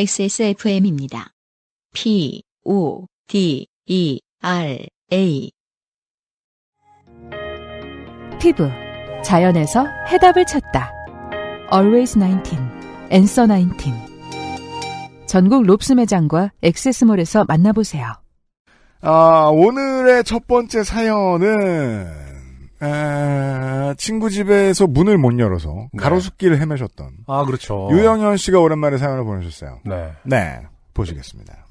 XSFM입니다. P, O, D, E, R, A. 피부. 자연에서 해답을 찾다. Always 19. Answer 19. 전국 롭스 매장과 엑세몰에서 만나보세요. 아, 오늘의 첫 번째 사연은 에, 친구 집에서 문을 못 열어서 네. 가로수길을 헤매셨던 아 그렇죠 유영현 씨가 오랜만에 사연을 보내셨어요. 네, 네 보시겠습니다.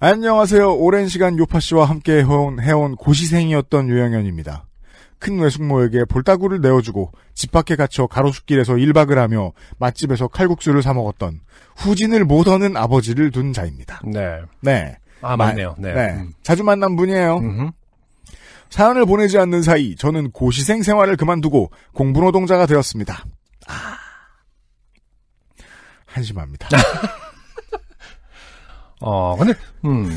안녕하세요. 오랜 시간 요파 씨와 함께 해온, 해온 고시생이었던 유영현입니다. 큰 외숙모에게 볼따구를 내어주고 집 밖에 갇혀 가로수길에서 일박을 하며 맛집에서 칼국수를 사 먹었던 후진을 못 얻는 아버지를 둔 자입니다. 네. 네. 아, 맞네요. 네. 네. 음. 자주 만난 분이에요. 음흠. 사연을 보내지 않는 사이 저는 고시생 생활을 그만두고 공부노동자가 되었습니다. 아... 한심합니다. 어, 근데, 음.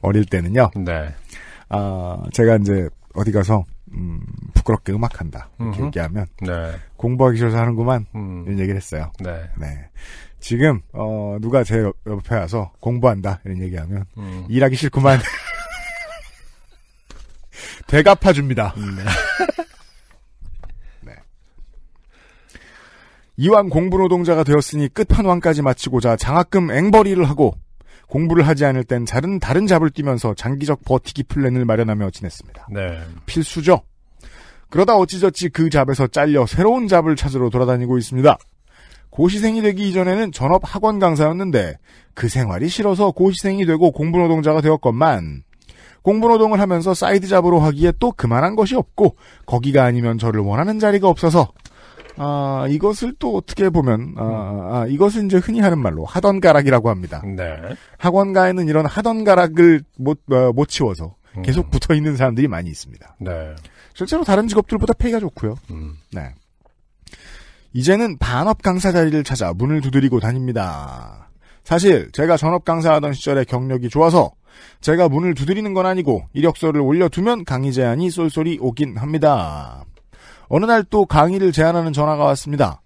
어릴 때는요. 네. 아, 제가 이제 어디 가서, 음, 부끄럽게 음악한다. 이렇게 얘기하면. 네. 공부하기 싫어서 하는구만. 음. 이런 얘기를 했어요. 네. 네. 지금, 어, 누가 제 옆, 에 와서 공부한다. 이런 얘기하면. 음. 일하기 싫구만. 대갚아줍니다. 음. 네. 이왕 공부 노동자가 되었으니 끝판왕까지 마치고자 장학금 앵벌이를 하고 공부를 하지 않을 땐 다른 다른 잡을 뛰면서 장기적 버티기 플랜을 마련하며 지냈습니다. 네. 필수죠. 그러다 어찌저찌 그 잡에서 잘려 새로운 잡을 찾으러 돌아다니고 있습니다. 고시생이 되기 이전에는 전업 학원 강사였는데 그 생활이 싫어서 고시생이 되고 공부 노동자가 되었건만 공부노동을 하면서 사이드 잡으로 하기에 또 그만한 것이 없고 거기가 아니면 저를 원하는 자리가 없어서 아, 이것을 또 어떻게 보면, 아, 아, 이것은 이제 흔히 하는 말로 하던가락이라고 합니다. 네. 학원가에는 이런 하던가락을 못, 어, 못 치워서 음. 계속 음. 붙어 있는 사람들이 많이 있습니다. 네. 실제로 다른 직업들보다 페이가 좋고요. 음. 네. 이제는 반업 강사 자리를 찾아 문을 두드리고 다닙니다. 사실 제가 전업 강사하던 시절에 경력이 좋아서 제가 문을 두드리는 건 아니고 이력서를 올려두면 강의 제안이 쏠쏠이 오긴 합니다. 어느 날 또 강의를 제안하는 전화가 왔습니다.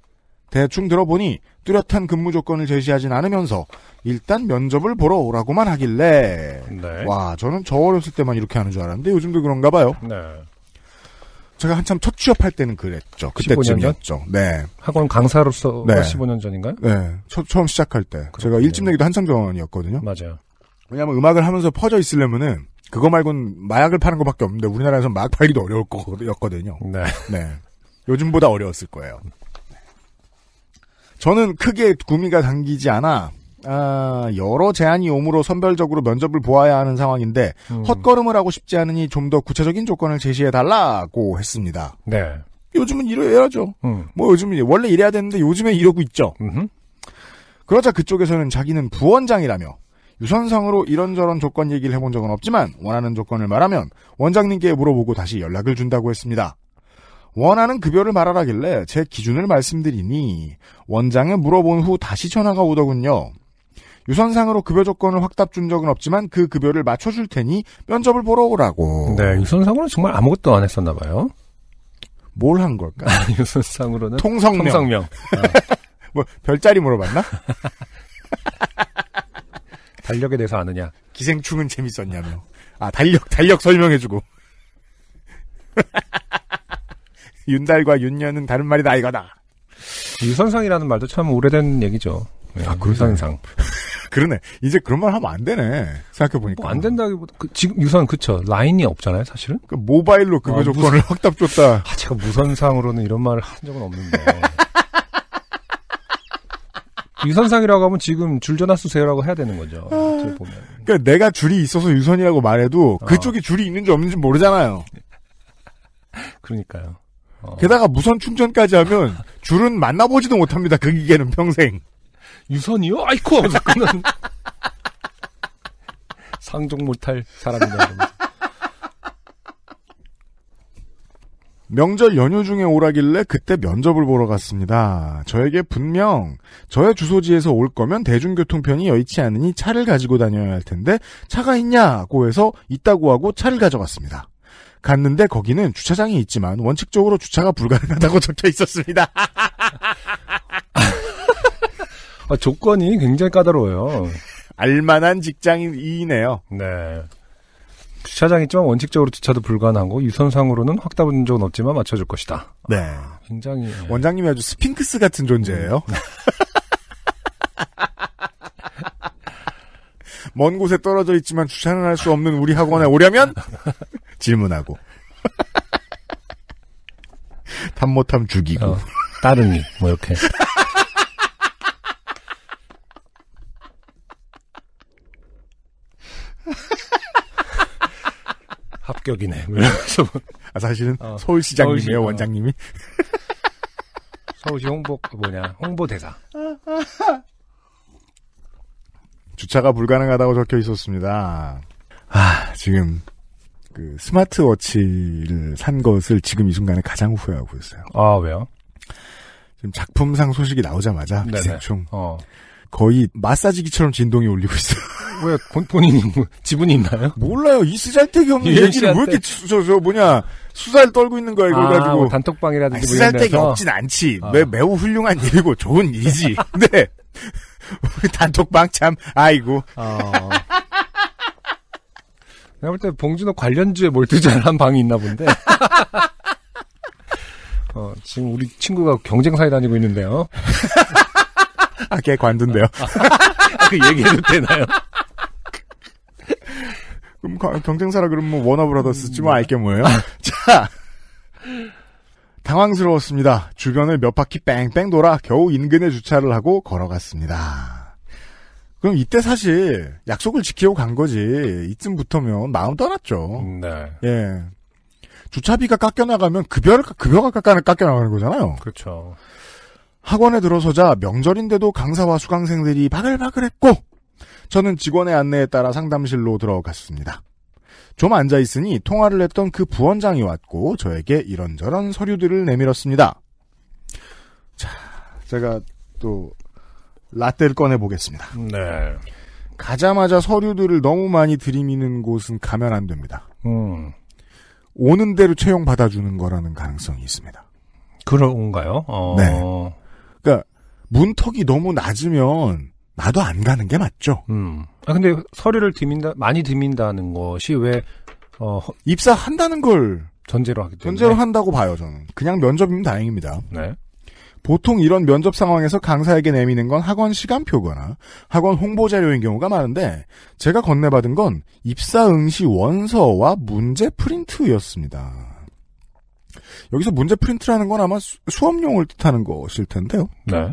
대충 들어보니 뚜렷한 근무 조건을 제시하진 않으면서 일단 면접을 보러 오라고만 하길래 네. 와 저는 저 어렸을 때만 이렇게 하는 줄 알았는데 요즘도 그런가 봐요. 네. 제가 한참 첫 취업할 때는 그랬죠. 그때쯤이었죠. 네. 학원 강사로서 네. 15년 전인가요? 네. 처, 음 시작할 때. 그렇군요. 제가 일찍 내기도 한참 전이었거든요. 맞아요. 왜냐하면 음악을 하면서 퍼져 있으려면은 그거 말고는 마약을 파는 것밖에 없는데 우리나라에서 막 팔기도 어려울 거였거든요. 네. 네. 요즘보다 어려웠을 거예요. 네. 저는 크게 구미가 당기지 않아 아, 여러 제한이 오므로 선별적으로 면접을 보아야 하는 상황인데 음. 헛걸음을 하고 싶지 않으니 좀 더 구체적인 조건을 제시해 달라고 했습니다. 네. 요즘은 이래야죠. 음. 뭐 요즘은 원래 이래야 되는데 요즘에 이러고 있죠. 음흠. 그러자 그쪽에서는 자기는 부원장이라며 유선상으로 이런저런 조건 얘기를 해본 적은 없지만 원하는 조건을 말하면 원장님께 물어보고 다시 연락을 준다고 했습니다. 원하는 급여를 말하라길래 제 기준을 말씀드리니 원장에 물어본 후 다시 전화가 오더군요. 유선상으로 급여 조건을 확답 준 적은 없지만 그 급여를 맞춰줄 테니 면접을 보러 오라고. 네, 유선상으로는 정말 아무것도 안 했었나 봐요. 뭘 한 걸까? 유선상으로는 통성명. 통성명. 아. 뭐 별자리 물어봤나? 달력에 대해서 아느냐. 기생충은 재밌었냐며. 아, 달력, 달력 설명해주고. 윤달과 윤년은 다른 말이다, 이거다. 유선상이라는 말도 참 오래된 얘기죠. 네, 아, 유선상. 그 그러네. 이제 그런 말 하면 안 되네. 생각해보니까. 뭐안 된다기보다, 그, 지금 유선, 그쵸. 라인이 없잖아요, 사실은? 그 모바일로 그거 아, 조건을 무슨... 확답 줬다. 아, 제가 무선상으로는 이런 말을 한 적은 없는데. 유선상이라고 하면 지금 줄전화수세요라고 해야 되는 거죠. 아. 보면. 그러니까 내가 줄이 있어서 유선이라고 말해도 어. 그쪽에 줄이 있는지 없는지 모르잖아요. 그러니까요. 어. 게다가 무선 충전까지 하면 줄은 만나보지도 못합니다. 그 기계는 평생. 유선이요? 아이쿠! 그는 상종 못할 사람이다. 명절 연휴 중에 오라길래 그때 면접을 보러 갔습니다. 저에게 분명 저의 주소지에서 올 거면 대중교통편이 여의치 않으니 차를 가지고 다녀야 할 텐데 차가 있냐고 해서 있다고 하고 차를 가져갔습니다. 갔는데 거기는 주차장이 있지만 원칙적으로 주차가 불가능하다고 적혀 있었습니다. 아, 조건이 굉장히 까다로워요. 알만한 직장인이네요. 네. 주차장 있지만 원칙적으로 주차도 불가능하고 유선상으로는 확답은 적은 없지만 맞춰줄 것이다. 네. 아, 굉장히 예. 원장님이 아주 스핑크스 같은 존재예요. 음. 먼 곳에 떨어져 있지만 주차는 할 수 없는 우리 학원에 오려면 질문하고 탐모탐 죽이고 어, 따르니뭐 이렇게 합격이네. 그래서 뭐 뭐. 아, 사실은 어, 서울시장님이에요 서울시, 어. 원장님이. 서울시 홍보 그 뭐냐 홍보대사. 주차가 불가능하다고 적혀 있었습니다. 아 지금 그 스마트워치를 산 것을 지금 이 순간에 가장 후회하고 있어요. 아 왜요? 지금 작품상 소식이 나오자마자 대충 어. 거의 마사지기처럼 진동이 울리고 있어요. 왜 본인이 뭐 지분이 있나요? 몰라요. 이 쓰잘데기 없는 얘기를 왜 이렇게 저, 저 뭐냐 수사를 떨고 있는 거야 이걸 아, 가지고 뭐 단톡방이라든지 뭐 아니, 쓰잘데기 뭐 없진 않지. 어. 매, 매우 훌륭한 일이고 좋은 일이지. 근데 우리 단톡방 참 아이고. 어. 내가 볼때 봉준호 관련주에 몰두잘한 방이 있나 본데. 어, 지금 우리 친구가 경쟁사에 다니고 있는데요. 아, 걔 관둔데요. 아, 그 얘기해도 되나요? 그럼 뭐, 경쟁사라 그러면 뭐 워너브라더스지 뭐 알게 뭐예요? 자 당황스러웠습니다. 주변을 몇 바퀴 뺑뺑 돌아 겨우 인근에 주차를 하고 걸어갔습니다. 그럼 이때 사실 약속을 지키고 간 거지 이쯤부터면 마음 떠났죠. 네. 예. 주차비가 깎여나가면 급여를 급여가 깎아는 깎여나가는 거잖아요. 그렇죠. 학원에 들어서자 명절인데도 강사와 수강생들이 바글바글했고 저는 직원의 안내에 따라 상담실로 들어갔습니다. 좀 앉아있으니 통화를 했던 그 부원장이 왔고 저에게 이런저런 서류들을 내밀었습니다. 자, 제가 또 라떼를 꺼내보겠습니다. 네. 가자마자 서류들을 너무 많이 들이미는 곳은 가면 안 됩니다. 음. 오는 대로 채용 받아주는 거라는 가능성이 있습니다. 그런가요? 어... 네. 그러니까 문턱이 너무 낮으면 나도 안 가는 게 맞죠. 음. 아 근데 서류를 드민다 많이 드민다는 것이 왜 어, 입사한다는 걸 전제로 하기 때문에 전제로 한다고 봐요 저는. 그냥 면접이면 다행입니다. 네. 보통 이런 면접 상황에서 강사에게 내미는 건 학원 시간표거나 학원 홍보 자료인 경우가 많은데 제가 건네받은 건 입사 응시 원서와 문제 프린트였습니다. 여기서 문제 프린트라는 건 아마 수, 업용을 뜻하는 것일 텐데요. 네.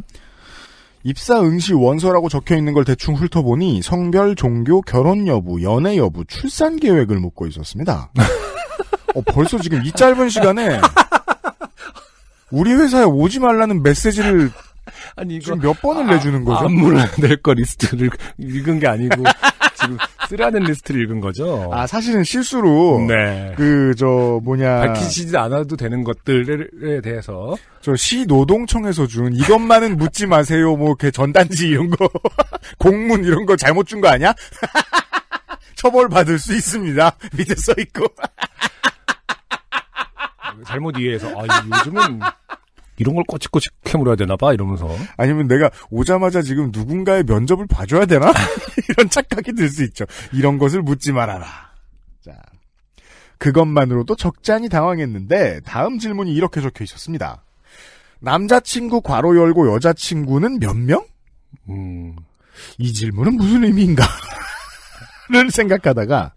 입사 응시 원서라고 적혀 있는 걸 대충 훑어보니 성별, 종교, 결혼 여부, 연애 여부, 출산 계획을 묻고 있었습니다. 어, 벌써 지금 이 짧은 시간에 우리 회사에 오지 말라는 메시지를 아니, 지금 몇 번을 아, 내주는 거죠? 아, 안물낼거 리스트를 읽은 게 아니고 지금 쓰라는 리스트를 읽은 거죠. 아 사실은 실수로 네. 그저 뭐냐 밝히시지 않아도 되는 것들에 대해서 저 시 노동청에서 준 이것만은 묻지 마세요. 뭐 이렇게 전단지 이런 거 공문 이런 거 잘못 준 거 아니야? 처벌 받을 수 있습니다. 밑에 써 있고 잘못 이해해서 아 요즘은 이런 걸 꼬치꼬치 캐물어야 되나 봐 이러면서 아니면 내가 오자마자 지금 누군가의 면접을 봐줘야 되나 이런 착각이 들 수 있죠 이런 것을 묻지 말아라 자 그것만으로도 적잖이 당황했는데 다음 질문이 이렇게 적혀 있었습니다 남자친구 괄호 열고 여자친구는 몇 명? 음, 이 질문은 무슨 의미인가를 생각하다가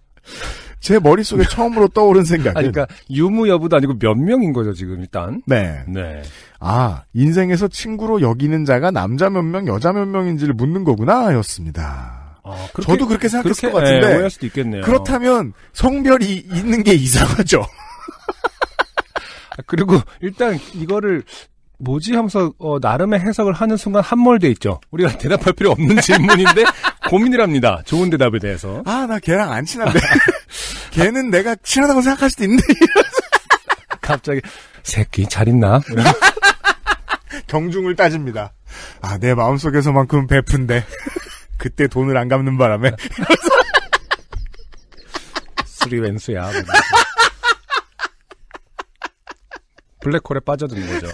제 머릿속에 네. 처음으로 떠오른 생각은. 아니, 그러니까 유무 여부도 아니고 몇 명인 거죠, 지금 일단. 네. 네. 아, 인생에서 친구로 여기는 자가 남자 몇 명, 여자 몇 명인지를 묻는 거구나, 였습니다. 아, 그렇게, 저도 그렇게 생각했을 그렇게, 것 같은데. 네, 오해할 수도 있겠네요. 그렇다면 성별이 있는 게 이상하죠. 아, 그리고 일단 이거를 뭐지 하면서 어, 나름의 해석을 하는 순간 함몰돼 있죠. 우리가 대답할 필요 없는 네. 질문인데 고민을 합니다. 좋은 대답에 대해서. 아, 나 걔랑 안 친한데. 걔는 내가 친하다고 생각할 수도 있는데. 갑자기 새끼 잘 있나? 경중을 따집니다. 아, 내 마음속에서만큼 베푼데. 그때 돈을 안 갚는 바람에. 쓰리왼수야 뭐 블랙홀에 빠져든 거죠.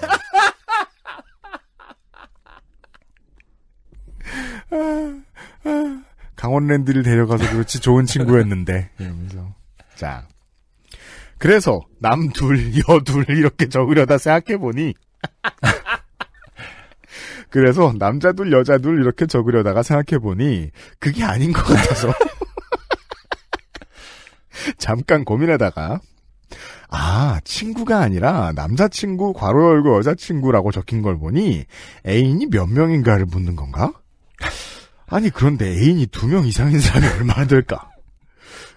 강원랜드를 데려가서 그렇지 좋은 친구였는데. 이러면서. 자. 그래서 남 둘, 여 둘 이렇게 적으려다 생각해 보니 그래서 남자 둘, 여자 둘 이렇게 적으려다가 생각해 보니 그게 아닌 것 같아서 잠깐 고민하다가 아, 친구가 아니라 남자친구, 괄호 열고 여자친구라고 적힌 걸 보니 애인이 몇 명인가를 묻는 건가? 아니, 그런데 애인이 두 명 이상인 사람이 얼마나 될까?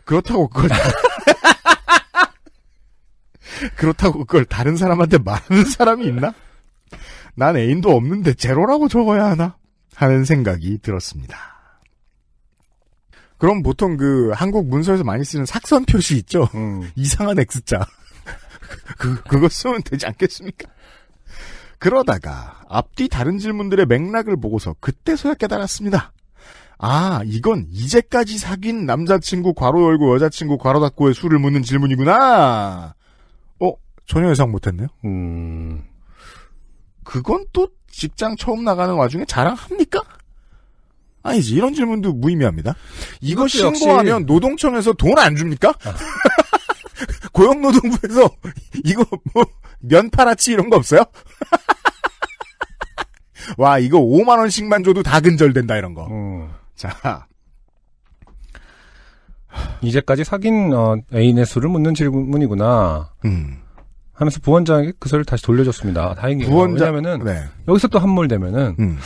그렇다고 그걸 그렇다고 그걸 다른 사람한테 말하는 사람이 있나? 난 애인도 없는데 제로라고 적어야 하나? 하는 생각이 들었습니다. 그럼 보통 그 한국 문서에서 많이 쓰는 삭선 표시 있죠? 음. 이상한 X자. 그, 그거 쓰면 되지 않겠습니까? 그러다가 앞뒤 다른 질문들의 맥락을 보고서 그때서야 깨달았습니다. 아, 이건 이제까지 사귄 남자친구 괄호 열고 여자친구 괄호 닫고의 수를 묻는 질문이구나. 어, 전혀 예상 못했네요. 음, 그건 또 직장 처음 나가는 와중에 자랑합니까? 아니지, 이런 질문도 무의미합니다. 이거 신고하면 역시... 노동청에서 돈 안 줍니까? 아. 고용노동부에서 이거 뭐 면파라치 이런 거 없어요? 와 이거 5만 원씩만 줘도 다 근절된다 이런 거. 음. 자. 이제까지 사귄 어, 애인의 수를 묻는 질문이구나. 음. 하면서 부원장에게 그 소리를 다시 돌려줬습니다. 아, 다행히에요 부원장, 왜냐면은 네. 여기서 또 함몰되면은 음.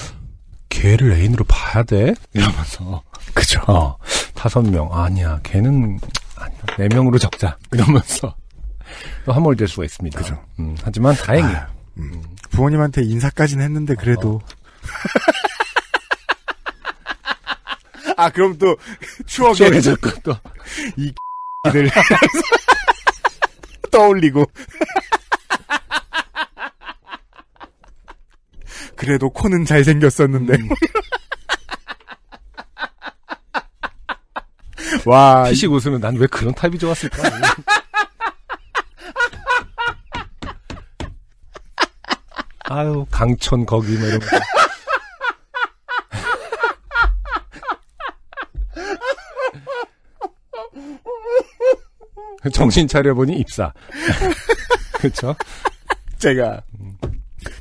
걔를 애인으로 봐야 돼? 이러면서 그죠. 어, 다섯 명 아니야. 걔는 아니야. 네 명으로 적자. 이러면서 또 함몰될 수가 있습니다. 그죠. 음, 하지만 다행히 아, 음. 부모님한테 인사까지는 했는데 그래도 어. 아 그럼 또 추억에 추억에 자꾸 또이 들 떠올리고 그래도 코는 잘 생겼었는데 음. 와 피식 웃으면 난 왜 그런 타입이 좋았을까? 아유 강천 거기 뭐 이런 거. 정신 차려보니 입사. 그렇죠? 제가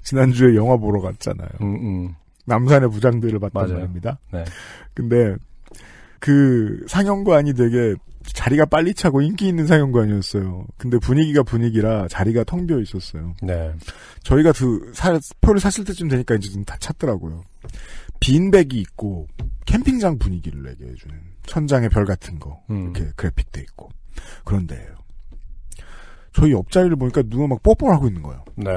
지난주에 영화 보러 갔잖아요. 음, 음. 남산의 부장들을 봤단 맞아요. 말입니다. 네. 근데 그 상영관이 되게 자리가 빨리 차고 인기 있는 상영관이었어요. 근데 분위기가 분위기라 자리가 텅 비어 있었어요. 네. 저희가 그 사, 표를 샀을 때쯤 되니까 이제 좀다 찼더라고요. 빈백이 있고 캠핑장 분위기를 내게 해주는 천장에 별 같은 거 음. 이렇게 그래픽돼 있고 그런데 저희 옆자리를 보니까 누가 막 뽀뽀를 하고 있는 거예요. 네.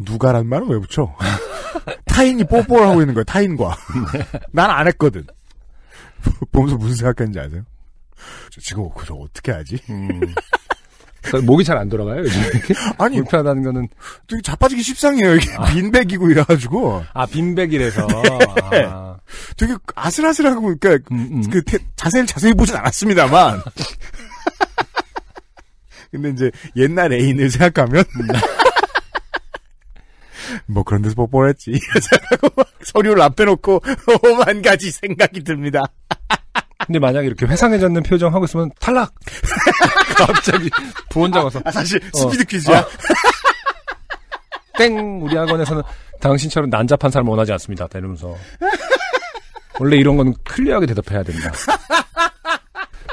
누가란 말은 왜 붙여? 타인이 뽀뽀를 하고 있는 거예요. 타인과. 네. 난안 했거든. 보면서 무슨 생각했는지 아세요? 지금 그저 어떻게 하지? 음. 목이 잘 안 돌아가요, 이렇게? 아니. 불편하다는 거는. 되게 자빠지기 십상이에요, 이게. 아. 빈백이고 이래가지고. 아, 빈백이래서. 네. 아. 되게 아슬아슬하고, 그니까, 음, 음. 그, 자세를 자세히 보진 않았습니다만. 근데 이제 옛날 애인을 생각하면 뭐 그런 데서 뽀뽀를 했지 여자 서류를 앞에 놓고 오만 가지 생각이 듭니다. 근데 만약 이렇게 회상해졌는 표정 하고 있으면 탈락. 갑자기 부원장 와서 아, 사실 어. 스피드 어, 퀴즈야. 땡 우리 학원에서는 당신처럼 난잡한 사람 원하지 않습니다. 이러면서 원래 이런 건 클리어하게 대답해야 됩니다.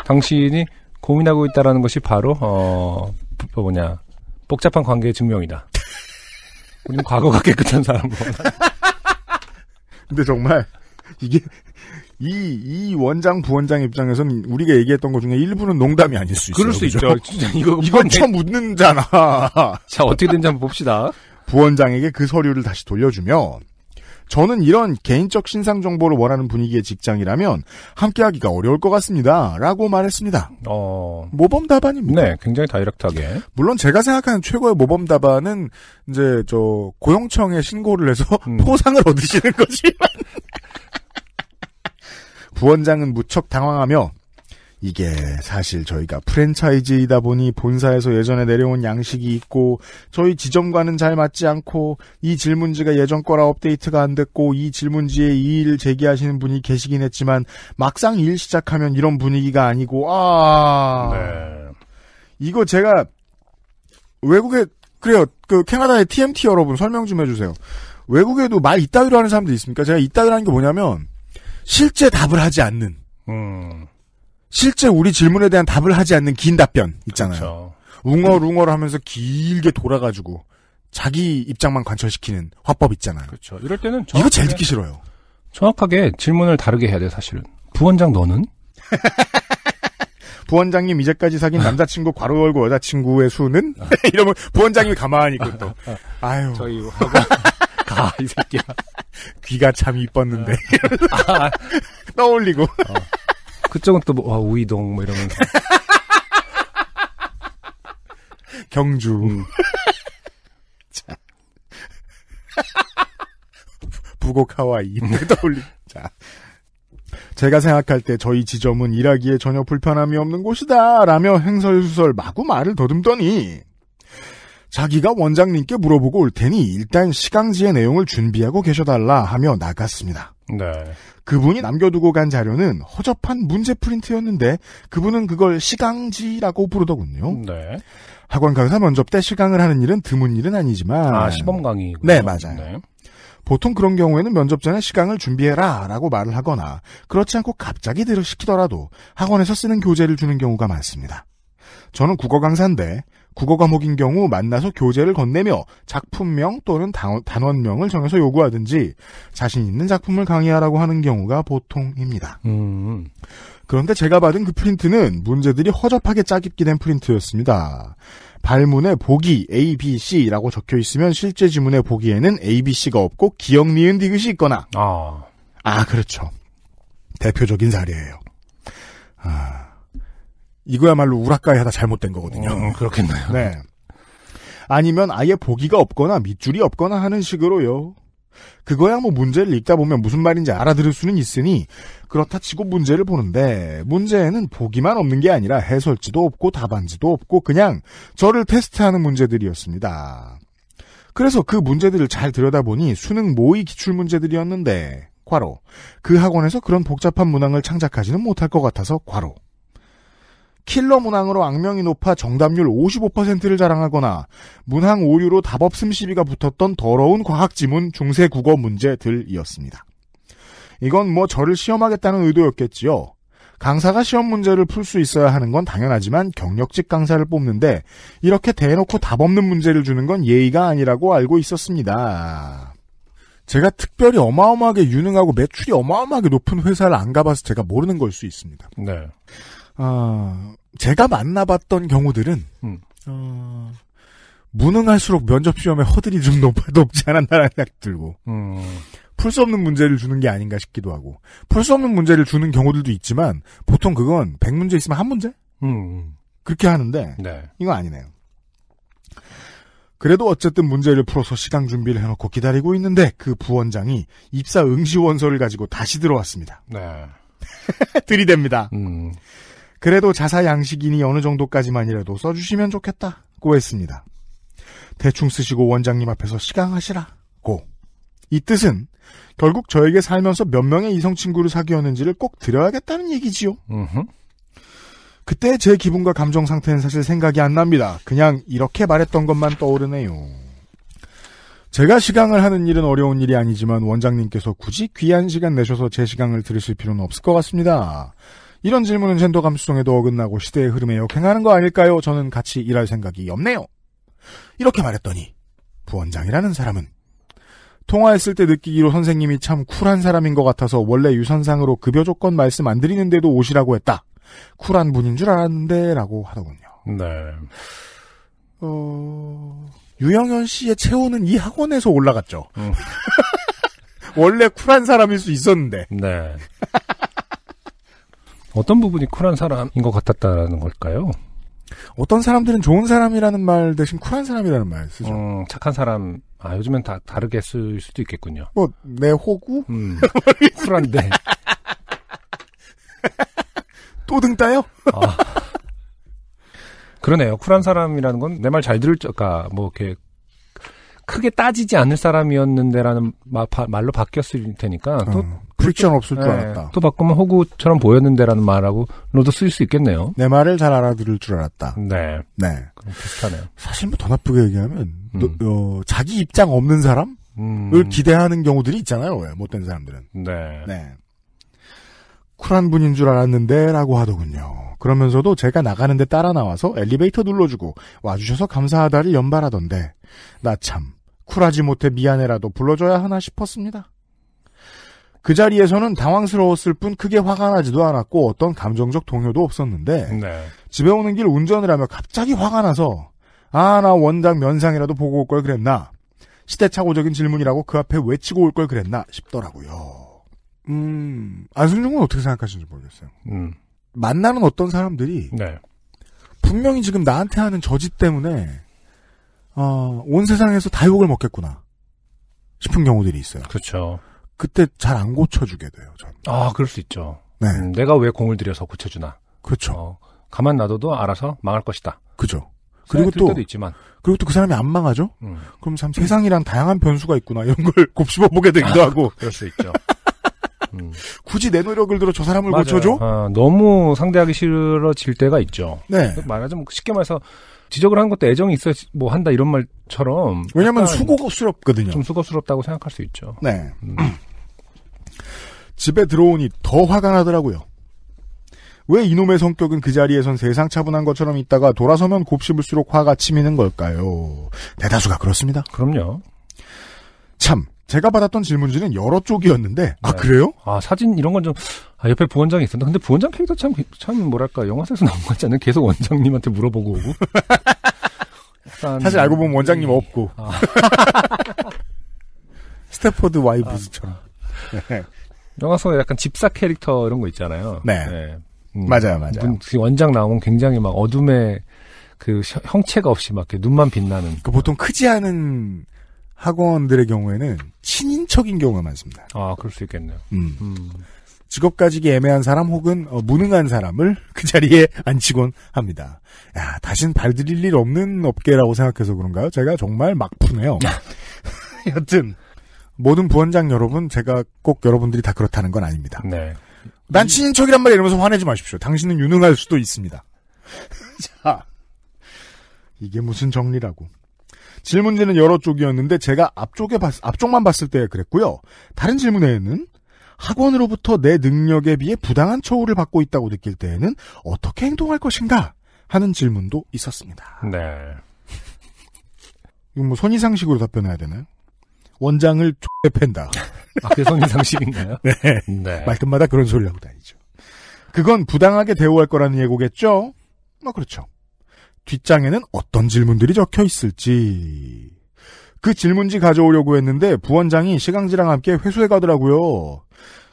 당신이 고민하고 있다라는 것이 바로 어 뭐 뭐냐 복잡한 관계의 증명이다. 우리는 과거가 깨끗한 사람보다 뭐. 근데 정말 이게 이, 이 원장, 부원장 입장에서는 우리가 얘기했던 것 중에 일부는 농담이 아닐 수 있어요. 그럴 수그죠 있죠. 진짜 이거. 이건 처음 묻는잖아. 자, 어떻게 된지 한번 봅시다. 부원장에게 그 서류를 다시 돌려주면 저는 이런 개인적 신상 정보를 원하는 분위기의 직장이라면 함께하기가 어려울 것 같습니다.라고 말했습니다. 어... 모범 답안입니다. 네, 굉장히 다이렉트하게. 물론 제가 생각하는 최고의 모범 답안은 이제 저 고용청에 신고를 해서 음. 포상을 얻으시는 거지만 부원장은 무척 당황하며 이게 사실 저희가 프랜차이즈이다 보니 본사에서 예전에 내려온 양식이 있고 저희 지점과는 잘 맞지 않고 이 질문지가 예전 거라 업데이트가 안 됐고 이 질문지에 이의를 제기하시는 분이 계시긴 했지만 막상 일 시작하면 이런 분위기가 아니고 아 네. 이거 제가 외국에 그래요 그 캐나다의 TMT 여러분 설명 좀 해주세요 외국에도 말 이따위로 하는 사람도 있습니까 제가 이따위라는 게 뭐냐면 실제 답을 하지 않는 음. 실제 우리 질문에 대한 답을 하지 않는 긴 답변 있잖아요. 그렇죠. 웅얼웅얼 하면서 길게 돌아가지고 자기 입장만 관철시키는 화법 있잖아요. 그렇죠. 이럴 때는 이거 제일 듣기 싫어요. 정확하게 질문을 다르게 해야 돼 사실은. 부원장 너는? 부원장님 이제까지 사귄 남자친구 괄호 열고 여자친구의 수는 이러면 부원장님이 가만히 있고 또 아유 저희 하고 가이 아, 새끼야 귀가 참 이뻤는데 아, 아. 떠올리고 어. 그쪽은 또, 뭐, 와, 우이동, 뭐 이러면서. 경주. 음. 자. 북옥 하와이. 음. 떠올 자. 제가 생각할 때 저희 지점은 일하기에 전혀 불편함이 없는 곳이다. 라며 행설수설 마구 말을 더듬더니. 자기가 원장님께 물어보고 올 테니 일단 시강지의 내용을 준비하고 계셔달라 하며 나갔습니다. 네. 그분이 남겨두고 간 자료는 허접한 문제 프린트였는데 그분은 그걸 시강지라고 부르더군요. 네. 학원 강사 면접 때 시강을 하는 일은 드문 일은 아니지만 아 시범 강의 네 맞아요. 네. 보통 그런 경우에는 면접 전에 시강을 준비해라 라고 말을 하거나 그렇지 않고 갑자기 들을 시키더라도 학원에서 쓰는 교재를 주는 경우가 많습니다. 저는 국어 강사인데 국어 과목인 경우 만나서 교재를 건네며 작품명 또는 단원명을 정해서 요구하든지 자신 있는 작품을 강의하라고 하는 경우가 보통입니다. 음. 그런데 제가 받은 그 프린트는 문제들이 허접하게 짜깁기 된 프린트였습니다. 발문에 보기 A, B, C라고 적혀 있으면 실제 지문의 보기에는 A, B, C가 없고 기억 니은 디귿이 있거나 아, 아 그렇죠. 대표적인 사례예요. 아, 이거야말로 우락가에 하다 잘못된 거거든요. 어, 그렇겠네요. 네. 아니면 아예 보기가 없거나 밑줄이 없거나 하는 식으로요. 그거야 뭐 문제를 읽다 보면 무슨 말인지 알아들을 수는 있으니 그렇다 치고 문제를 보는데 문제에는 보기만 없는 게 아니라 해설지도 없고 답안지도 없고 그냥 저를 테스트하는 문제들이었습니다. 그래서 그 문제들을 잘 들여다보니 수능 모의 기출 문제들이었는데 과로 그 학원에서 그런 복잡한 문항을 창작하지는 못할 것 같아서 과로 킬러 문항으로 악명이 높아 정답률 55%를 자랑하거나 문항 오류로 답없음 시비가 붙었던 더러운 과학지문 중세 국어 문제들이었습니다. 이건 뭐 저를 시험하겠다는 의도였겠지요. 강사가 시험 문제를 풀 수 있어야 하는 건 당연하지만 경력직 강사를 뽑는데 이렇게 대놓고 답 없는 문제를 주는 건 예의가 아니라고 알고 있었습니다. 제가 특별히 어마어마하게 유능하고 매출이 어마어마하게 높은 회사를 안 가봐서 제가 모르는 걸 수 있습니다. 네. 아, 제가 만나봤던 경우들은 음. 어, 무능할수록 면접 시험에 허들이 좀 높아 높지 않았나라는 생각 이 들고 음. 풀수 없는 문제를 주는 게 아닌가 싶기도 하고 풀 수 없는 문제를 주는 경우들도 있지만 보통 그건 100문제 있으면 한 문제 음, 음. 그렇게 하는데 네. 이거 아니네요. 그래도 어쨌든 문제를 풀어서 시간 준비를 해놓고 기다리고 있는데 그 부원장이 입사 응시 원서를 가지고 다시 들어왔습니다. 네. 들이댑니다. 음. 그래도 자사 양식이니 어느 정도까지만이라도 써주시면 좋겠다고 했습니다. 대충 쓰시고 원장님 앞에서 시강하시라고. 이 뜻은 결국 저에게 살면서 몇 명의 이성 친구를 사귀었는지를 꼭 드려야겠다는 얘기지요. 으흠. 그때 제 기분과 감정 상태는 사실 생각이 안 납니다. 그냥 이렇게 말했던 것만 떠오르네요. 제가 시강을 하는 일은 어려운 일이 아니지만 원장님께서 굳이 귀한 시간 내셔서 제 시강을 들으실 필요는 없을 것 같습니다. 이런 질문은 젠더 감수성에도 어긋나고 시대의 흐름에 역행하는 거 아닐까요? 저는 같이 일할 생각이 없네요. 이렇게 말했더니 부원장이라는 사람은 통화했을 때 느끼기로 선생님이 참 쿨한 사람인 것 같아서 원래 유선상으로 급여 조건 말씀 안 드리는데도 오시라고 했다. 쿨한 분인 줄 알았는데 라고 하더군요. 네. 어... 유영현 씨의 체온은 이 학원에서 올라갔죠. 음. 원래 쿨한 사람일 수 있었는데. 네. 어떤 부분이 쿨한 사람인 것 같았다라는 걸까요? 어떤 사람들은 좋은 사람이라는 말 대신 쿨한 사람이라는 말 쓰죠. 음, 착한 사람. 아 요즘엔 다 다르게 쓸 수도 있겠군요. 뭐 내 호구? 음, 쿨한데. 또 등 따요? 아, 그러네요. 쿨한 사람이라는 건 내 말 잘 들을 적가 그러니까 뭐 이렇게 크게 따지지 않을 사람이었는데라는 말로 바뀌었을 테니까 또 음. 프릭션 없을 네. 줄 예. 알았다. 또 바꾸면 호구처럼 보였는데라는 말하고 너도 쓰일 수 있겠네요. 내 말을 잘 알아들을 줄 알았다. 네. 네. 그럼 비슷하네요. 사실 뭐 더 나쁘게 얘기하면 음. 너, 어, 자기 입장 없는 사람을 음. 기대하는 경우들이 있잖아요. 왜? 못된 사람들은. 네. 네. 쿨한 분인 줄 알았는데 라고 하더군요. 그러면서도 제가 나가는데 따라 나와서 엘리베이터 눌러주고 와주셔서 감사하다를 연발하던데 나 참 쿨하지 못해 미안해라도 불러줘야 하나 싶었습니다. 그 자리에서는 당황스러웠을 뿐 크게 화가 나지도 않았고 어떤 감정적 동요도 없었는데 네. 집에 오는 길 운전을 하며 갑자기 화가 나서 아 나 원장 면상이라도 보고 올 걸 그랬나 시대착오적인 질문이라고 그 앞에 외치고 올 걸 그랬나 싶더라고요. 음 안승준은 어떻게 생각하시는지 모르겠어요. 음. 만나는 어떤 사람들이 네. 분명히 지금 나한테 하는 저지 때문에 어, 온 세상에서 다 욕을 먹겠구나 싶은 경우들이 있어요. 그렇죠. 그때 잘 안 고쳐주게 돼요. 전. 아, 그럴 수 있죠. 네. 음, 내가 왜 공을 들여서 고쳐주나. 그렇죠. 어, 가만 놔둬도 알아서 망할 것이다. 그죠. 그리고 또 그리고 또 그 사람이 안 망하죠. 음. 그럼 참세상이랑 다양한 변수가 있구나 이런 걸 곱씹어 보게 되기도 아, 하고. 그럴 수 있죠. 음. 굳이 내 노력을 들어 저 사람을 맞아요. 고쳐줘? 아, 너무 상대하기 싫어질 때가 있죠. 네. 그 말하자면 뭐 쉽게 말해서 지적을 한 것도 애정이 있어 뭐 한다 이런 말처럼 왜냐하면 수고스럽거든요. 좀 수고스럽다고 생각할 수 있죠. 네. 음. 집에 들어오니 더 화가 나더라고요. 왜 이놈의 성격은 그 자리에선 세상 차분한 것처럼 있다가 돌아서면 곱씹을수록 화가 치미는 걸까요? 대다수가 그렇습니다. 그럼요. 참, 제가 받았던 질문지는 여러 쪽이었는데, 아, 네. 아, 그래요? 아, 사진 이런 건 좀, 아, 옆에 부원장이 있었나? 근데 부원장 캐릭터 참, 참, 뭐랄까, 영화에서 나온 거 같지 않아요 계속 원장님한테 물어보고 오고. 약간... 사실 알고 보면 원장님 네. 없고. 아. 스태포드 와이브즈처럼. 아. 네. 영화 속에 약간 집사 캐릭터 이런 거 있잖아요. 네. 네. 음, 맞아요, 맞아요. 원작 나오면 굉장히 막어둠에그 형체가 없이 막 눈만 빛나는. 그 보통 크지 않은 학원들의 경우에는 친인척인 경우가 많습니다. 아, 그럴 수 있겠네요. 음. 음. 직업 가지기 애매한 사람 혹은 어, 무능한 사람을 그 자리에 앉히곤 합니다. 야, 다신 발들일 일 없는 업계라고 생각해서 그런가요? 제가 정말 막푸네요. 여튼 모든 부원장 여러분, 제가 꼭 여러분들이 다 그렇다는 건 아닙니다. 네. 난 친인척이란 말 이러면서 화내지 마십시오. 당신은 유능할 수도 있습니다. 자, 이게 무슨 정리라고. 질문지는 여러 쪽이었는데 제가 앞쪽에 봤, 앞쪽만 봤을 때 그랬고요. 다른 질문에는 학원으로부터 내 능력에 비해 부당한 처우를 받고 있다고 느낄 때에는 어떻게 행동할 것인가 하는 질문도 있었습니다. 네. 이거 뭐 손이상식으로 답변해야 되나요? 원장을 X에 팬다. 아, 그게 성인상식인가요? 네. 네. 말끝마다 그런 소리 라고 다니죠. 그건 부당하게 대우할 거라는 예고겠죠? 뭐, 그렇죠. 뒷장에는 어떤 질문들이 적혀 있을지. 그 질문지 가져오려고 했는데 부원장이 시강지랑 함께 회수해 가더라고요.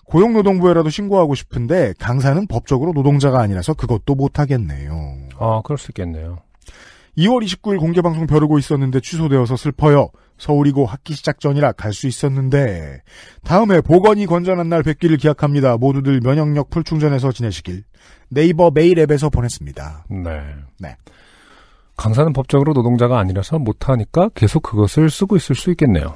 고용노동부에라도 신고하고 싶은데 강사는 법적으로 노동자가 아니라서 그것도 못하겠네요. 아, 그럴 수 있겠네요. 2월 29일 공개방송 벼르고 있었는데 취소되어서 슬퍼요. 서울이고 학기 시작 전이라 갈 수 있었는데 다음에 보건이 건전한 날 뵙기를 기약합니다. 모두들 면역력 풀충전해서 지내시길 네이버 메일 앱에서 보냈습니다. 네. 네. 강사는 법적으로 노동자가 아니라서 못하니까 계속 그것을 쓰고 있을 수 있겠네요.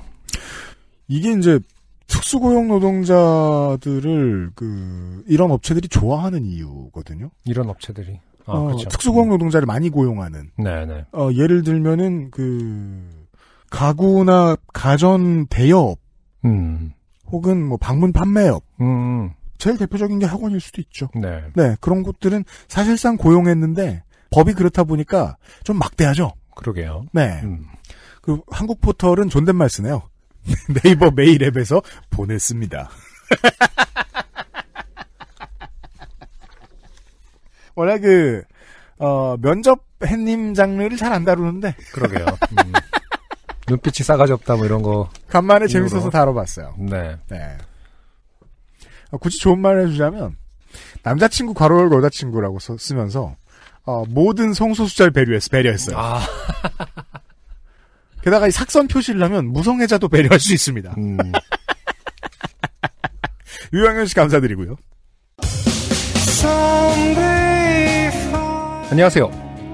이게 이제 특수고용 노동자들을 그 이런 업체들이 좋아하는 이유거든요. 이런 업체들이 아, 어, 그렇죠. 특수고용 음. 노동자를 많이 고용하는. 네네. 네. 어, 예를 들면은 그 가구나 가전 대여업, 음. 혹은 뭐 방문 판매업, 음. 제일 대표적인 게 학원일 수도 있죠. 네. 네, 그런 곳들은 사실상 고용했는데 법이 그렇다 보니까 좀 막대하죠. 그러게요. 네. 음. 그 한국 포털은 존댓말 쓰네요. 네이버 메일 앱에서 보냈습니다. 원래 그, 어, 면접 햇님 장르를 잘 안 다루는데. 그러게요. 음. 눈빛이 싸가지 없다 뭐 이런 거. 간만에 이유로. 재밌어서 다뤄봤어요. 네. 네. 어, 굳이 좋은 말을 해주자면 남자친구 괄호 열고 여자친구라고 써, 쓰면서 어, 모든 성소수자를 배려했, 배려했어요. 아. 게다가 이 삭선 표시를 하면 무성애자도 배려할 수 있습니다. 음. 유영현 씨 감사드리고요. 안녕하세요.